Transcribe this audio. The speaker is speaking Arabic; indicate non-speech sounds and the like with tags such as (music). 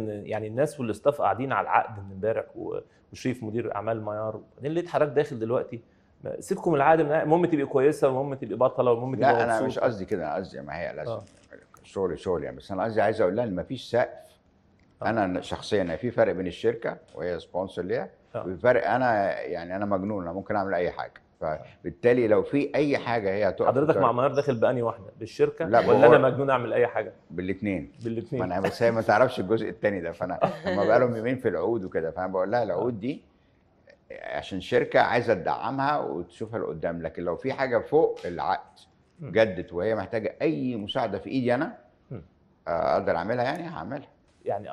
يعني الناس والاستاف قاعدين على العقد من امبارح وشريف مدير اعمال معيار وبعدين ليه حضرتك داخل دلوقتي؟ سيبكم العقد المهم تبقي كويسه والمهم تبقي بطله والمهم تبقي لا انا مش قصدي كده انا قصدي ما هي لازم شغل شغل يعني بس انا قصدي عايز اقول لها ان ما فيش سقف آه. انا شخصيا يعني في فرق بين الشركه وهي سبونسر ليها آه. وفي فرق انا يعني انا مجنون انا ممكن اعمل اي حاجه فبالتالي لو في اي حاجه هي هتقف حضرتك مع معيار داخل باني واحده بالشركه لا ولا انا مجنون اعمل اي حاجه بالاثنين بالاثنين انا بس هي ما تعرفش الجزء الثاني ده فانا (laughs) هم بقى لهم يومين في العقود وكده فانا بقول لها العقود دي عشان شركه عايزه تدعمها وتشوفها لقدام لكن لو في حاجه فوق العقد جدت وهي محتاجه اي مساعده في ايدي انا آه، اقدر اعملها يعني هعملها يعني